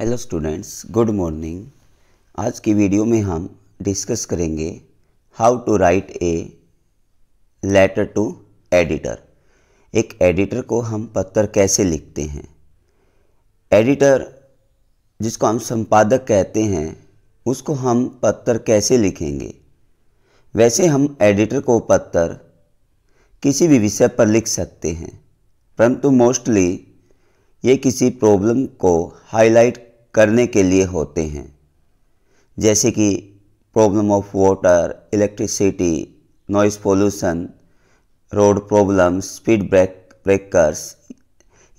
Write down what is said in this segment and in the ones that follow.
hello students good morning आज की video में हम डिस्कस करेंगे how to write a letter to editor एक एडिटर को हम पत्र कैसे लिखते हैं एडिटर जिसको हम संपादक कहते हैं उसको हम पत्र कैसे लिखेंगे वैसे हम एडिटर को पत्र किसी भी विषय पर लिख सकते हैं परंतु मोस्टली ये किसी प्रॉब्लम को हाईलाइट करने के लिए होते हैं जैसे कि problem of water electricity noise pollution road problem speed break breakers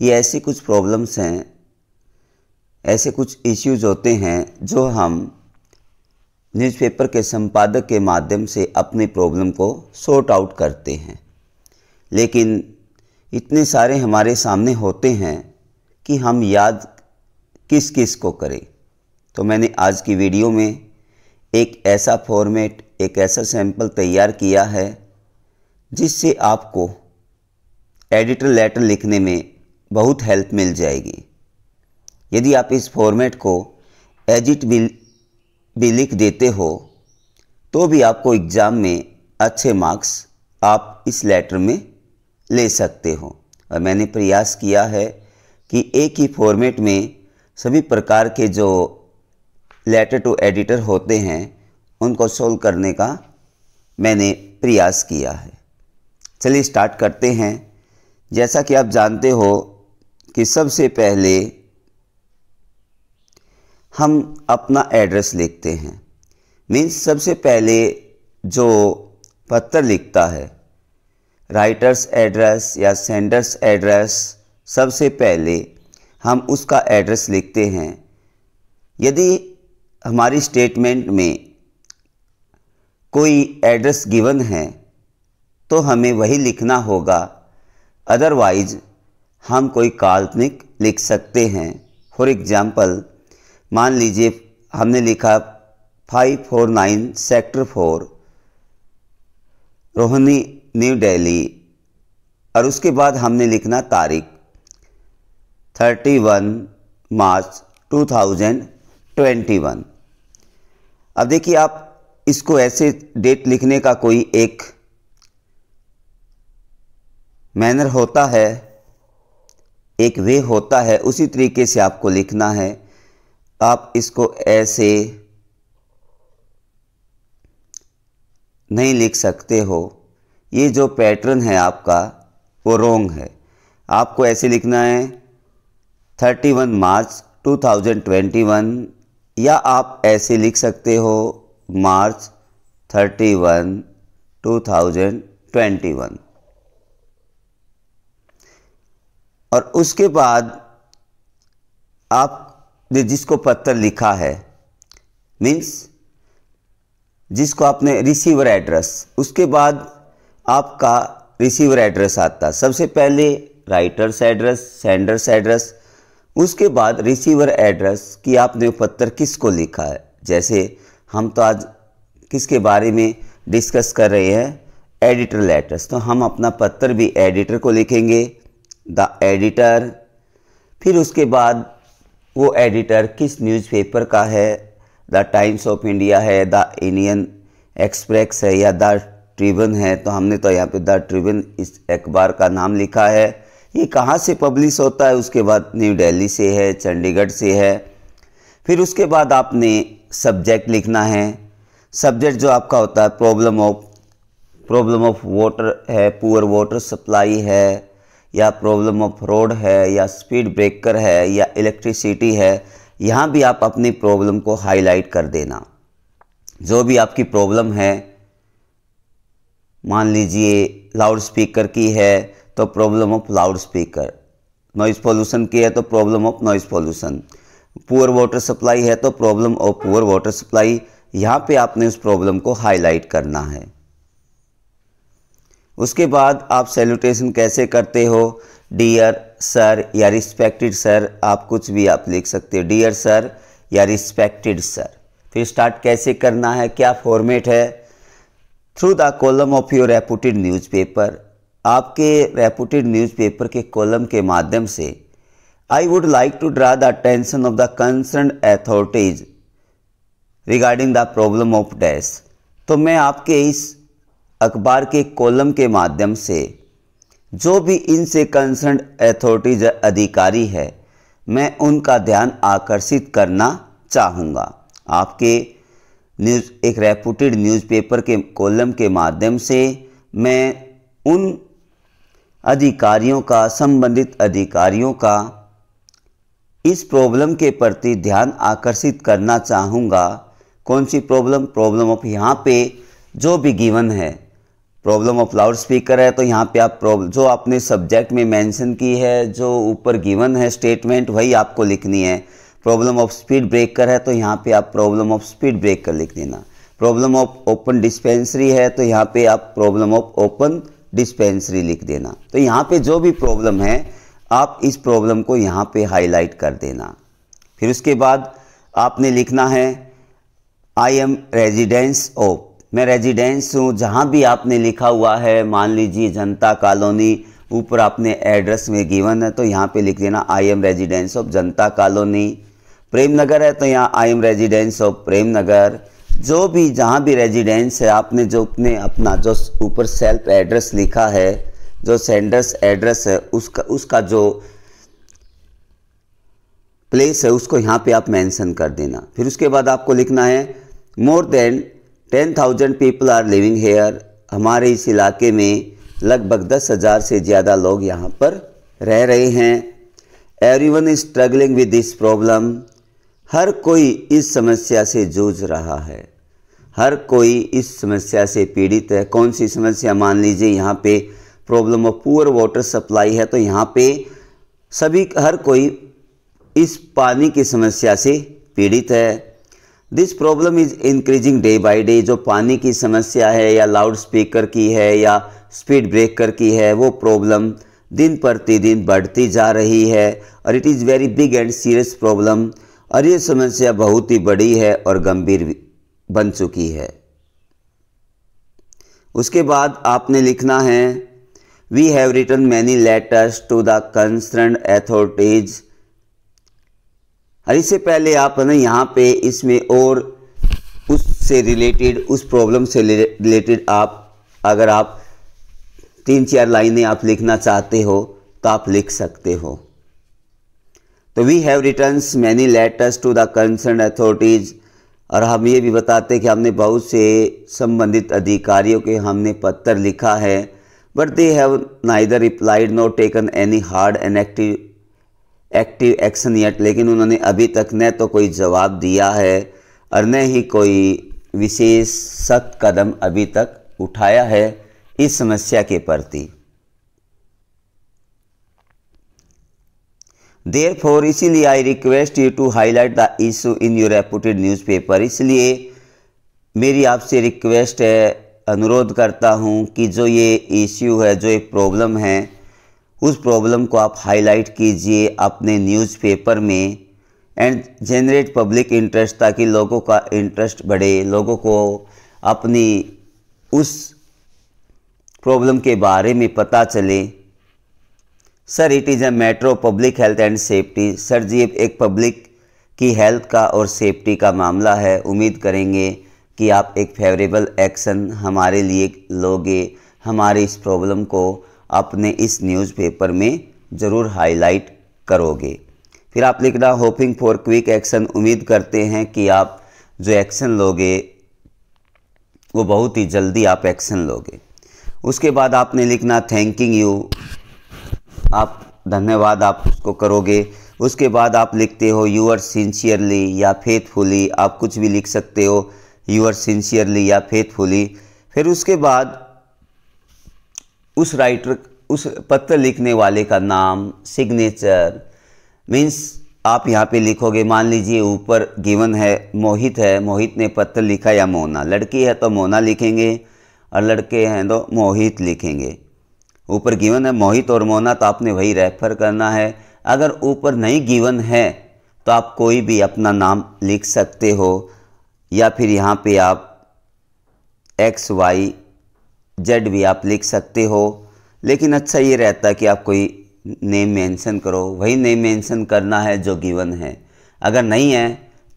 ये ऐसी कुछ प्रॉब्लम्स हैं ऐसे कुछ इश्यूज होते हैं जो हम न्यूज़पेपर के संपादक के माध्यम से अपनी प्रॉब्लम को सॉर्ट आउट करते हैं लेकिन इतने सारे हमारे सामने होते हैं कि हम याद किस किस को करें तो मैंने आज की वीडियो में एक ऐसा फॉर्मेट एक ऐसा सैंपल तैयार किया है जिससे आपको एडिटर लेटर लिखने में बहुत हेल्प मिल जाएगी यदि आप इस फॉर्मेट को एजिट भी भी लिख देते हो तो भी आपको एग्ज़ाम में अच्छे मार्क्स आप इस लेटर में ले सकते हो और मैंने प्रयास किया है कि एक ही फॉर्मेट में सभी प्रकार के जो लेटर टू एडिटर होते हैं उनको सोल्व करने का मैंने प्रयास किया है चलिए स्टार्ट करते हैं जैसा कि आप जानते हो कि सबसे पहले हम अपना एड्रेस लिखते हैं मीन्स सबसे पहले जो पत्र लिखता है राइटर्स एड्रेस या सेंडर्स एड्रेस सबसे पहले हम उसका एड्रेस लिखते हैं यदि हमारी स्टेटमेंट में कोई एड्रेस गिवन है तो हमें वही लिखना होगा अदरवाइज हम कोई काल्पनिक लिख सकते हैं फॉर एग्ज़ाम्पल मान लीजिए हमने लिखा five four nine sector four Rohini new Delhi और उसके बाद हमने लिखना तारीख 31 मार्च 2021 अब देखिए आप इसको ऐसे डेट लिखने का कोई एक मैनर होता है एक वे होता है उसी तरीके से आपको लिखना है आप इसको ऐसे नहीं लिख सकते हो ये जो पैटर्न है आपका वो रोंग है आपको ऐसे लिखना है 31 मार्च 2021 या आप ऐसे लिख सकते हो मार्च 31 2021 और उसके बाद आपने जिसको पत्र लिखा है मीन्स जिसको आपने रिसीवर एड्रेस उसके बाद आपका रिसीवर एड्रेस आता सबसे पहले राइटर्स एड्रेस सेंडर्स एड्रेस उसके बाद रिसीवर एड्रेस कि आपने पत्र किसको लिखा है जैसे हम तो आज किसके बारे में डिस्कस कर रहे हैं एडिटर लेटर्स तो हम अपना पत्र भी एडिटर को लिखेंगे द एडिटर फिर उसके बाद वो एडिटर किस न्यूज़पेपर का है द टाइम्स ऑफ इंडिया है द इंडियन एक्सप्रेस है या द ट्रिब्यून है तो हमने तो यहाँ पे द ट्रिब्यून इस अखबार का नाम लिखा है ये कहाँ से पब्लिश होता है उसके बाद न्यू दिल्ली से है चंडीगढ़ से है फिर उसके बाद आपने सब्जेक्ट लिखना है सब्जेक्ट जो आपका होता है problem of problem of water है पुअर वाटर सप्लाई है या प्रॉब्लम ऑफ रोड है या स्पीड ब्रेकर है या इलेक्ट्रिसिटी है यहाँ भी आप अपनी प्रॉब्लम को हाईलाइट कर देना जो भी आपकी प्रॉब्लम है मान लीजिए लाउड स्पीकर की है तो problem of loud speaker noise pollution की है तो problem of noise pollution poor water supply है तो problem of poor water supply यहाँ पे आपने उस प्रॉब्लम को हाईलाइट करना है उसके बाद आप सैल्यूटेशन कैसे करते हो डियर सर या रिस्पेक्टेड सर आप कुछ भी आप लिख सकते हो डियर सर या रिस्पेक्टेड सर फिर स्टार्ट कैसे करना है क्या फॉर्मेट है through the column of your reputed newspaper आपके रेपुटेड न्यूज़पेपर के कॉलम के माध्यम से I would like to draw the attention of the concern authorities regarding the problem of dash तो मैं आपके इस अखबार के कॉलम के माध्यम से जो भी इनसे कंसर्न अथॉरिटीज अधिकारी है मैं उनका ध्यान आकर्षित करना चाहूँगा आपके न्यूज़ एक रेपुटेड न्यूज़पेपर के कॉलम के माध्यम से मैं उन अधिकारियों का संबंधित अधिकारियों का इस प्रॉब्लम के प्रति ध्यान आकर्षित करना चाहूँगा कौन सी प्रॉब्लम प्रॉब्लम ऑफ यहाँ पे जो भी गिवन है प्रॉब्लम ऑफ लाउड स्पीकर है तो यहाँ पे आप प्रॉब्लम जो आपने सब्जेक्ट में मेंशन की है जो ऊपर गिवन है स्टेटमेंट वही आपको लिखनी है प्रॉब्लम ऑफ स्पीड ब्रेकर है तो यहाँ पे आप प्रॉब्लम ऑफ स्पीड ब्रेकर लिख देना प्रॉब्लम ऑफ ओपन डिस्पेंसरी है तो यहाँ पे आप प्रॉब्लम ऑफ ओपन डिस्पेंसरी लिख देना तो यहाँ पे जो भी प्रॉब्लम है आप इस प्रॉब्लम को यहाँ पे हाईलाइट कर देना फिर उसके बाद आपने लिखना है आई एम रेजिडेंस ऑफ मैं रेजिडेंस हूँ जहाँ भी आपने लिखा हुआ है मान लीजिए जनता कॉलोनी ऊपर आपने एड्रेस में गिवन है तो यहाँ पे लिख देना I am residence of Janta colony Prem Nagar है तो यहाँ I am residence of Prem Nagar जो भी जहाँ भी रेजिडेंस है आपने जो अपने अपना जो ऊपर सेल्फ एड्रेस लिखा है जो सेंडर्स एड्रेस है उसका उसका जो प्लेस है उसको यहाँ पे आप मेंशन कर देना फिर उसके बाद आपको लिखना है more than ten thousand people are living here हमारे इस इलाके में लगभग दस हज़ार से ज़्यादा लोग यहाँ पर रह रहे हैं everyone is struggling with this problem हर कोई इस समस्या से जूझ रहा है हर कोई इस समस्या से पीड़ित है कौन सी समस्या मान लीजिए यहाँ पे problem of poor water supply है तो यहाँ पे सभी हर कोई इस पानी की समस्या से पीड़ित है this problem is increasing day by day जो पानी की समस्या है या लाउड स्पीकर की है या स्पीड ब्रेकर की है वो प्रॉब्लम दिन प्रतिदिन बढ़ती जा रही है और it is very big and serious problem और ये समस्या बहुत ही बड़ी है और गंभीर बन चुकी है उसके बाद आपने लिखना है we have written many letters to the concern authorities और इससे पहले आप है ना यहाँ पे इसमें और उससे रिलेटेड उस प्रॉब्लम से रिलेटेड आप अगर आप तीन चार लाइनें आप लिखना चाहते हो तो आप लिख सकते हो तो we have written many letters to the concern authorities और हम ये भी बताते हैं कि हमने बहुत से संबंधित अधिकारियों के हमने पत्र लिखा है but they have neither replied no taken any hard and active active action yet लेकिन उन्होंने अभी तक न तो कोई जवाब दिया है और न ही कोई विशेष सख्त कदम अभी तक उठाया है इस समस्या के प्रति देयरफॉर इसीलिए I request you to highlight the issue in your reputed newspaper इसलिए मेरी आपसे रिक्वेस्ट है अनुरोध करता हूँ कि जो ये इश्यू है जो एक प्रॉब्लम है उस प्रॉब्लम को आप हाईलाइट कीजिए अपने न्यूज़पेपर में एंड जनरेट पब्लिक इंटरेस्ट ताकि लोगों का इंटरेस्ट बढ़े लोगों को अपनी उस प्रॉब्लम के बारे में पता चले sir it is a of public health and safety sir ji एक पब्लिक की हेल्थ का और सेफ्टी का मामला है उम्मीद करेंगे कि आप एक फेवरेबल एक्शन हमारे लिए लोगे हमारे इस प्रॉब्लम को अपने इस न्यूज़पेपर में ज़रूर हाईलाइट करोगे फिर आप लिखना होपिंग फॉर क्विक एक्शन उम्मीद करते हैं कि आप जो एक्शन लोगे वो बहुत ही जल्दी आप एक्शन लोगे उसके बाद आपने लिखना थैंकिंग यू आप धन्यवाद आप उसको करोगे उसके बाद आप लिखते हो यू आर सिंसियरली या फेथफुली आप कुछ भी लिख सकते हो यू आर सिंसियरली या फेथफुली फिर उसके बाद उस राइटर उस पत्र लिखने वाले का नाम सिग्नेचर मीन्स आप यहाँ पे लिखोगे मान लीजिए ऊपर गिवन है मोहित है मोहित ने पत्र लिखा या मोना लड़की है तो मोना लिखेंगे और लड़के हैं तो मोहित लिखेंगे ऊपर गिवन है मोहित और मोना तो आपने वही रेफर करना है अगर ऊपर नहीं गिवन है तो आप कोई भी अपना नाम लिख सकते हो या फिर यहाँ पे आप एक्स वाई जेड भी आप लिख सकते हो लेकिन अच्छा ये रहता है कि आप कोई नेम मेंशन करो वही नेम मेंशन करना है जो गिवन है अगर नहीं है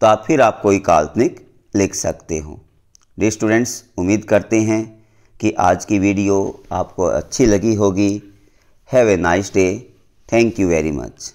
तो आप फिर आप कोई काल्पनिक लिख सकते हो डी स्टूडेंट्स उम्मीद करते हैं कि आज की वीडियो आपको अच्छी लगी होगी have a nice day thank you very much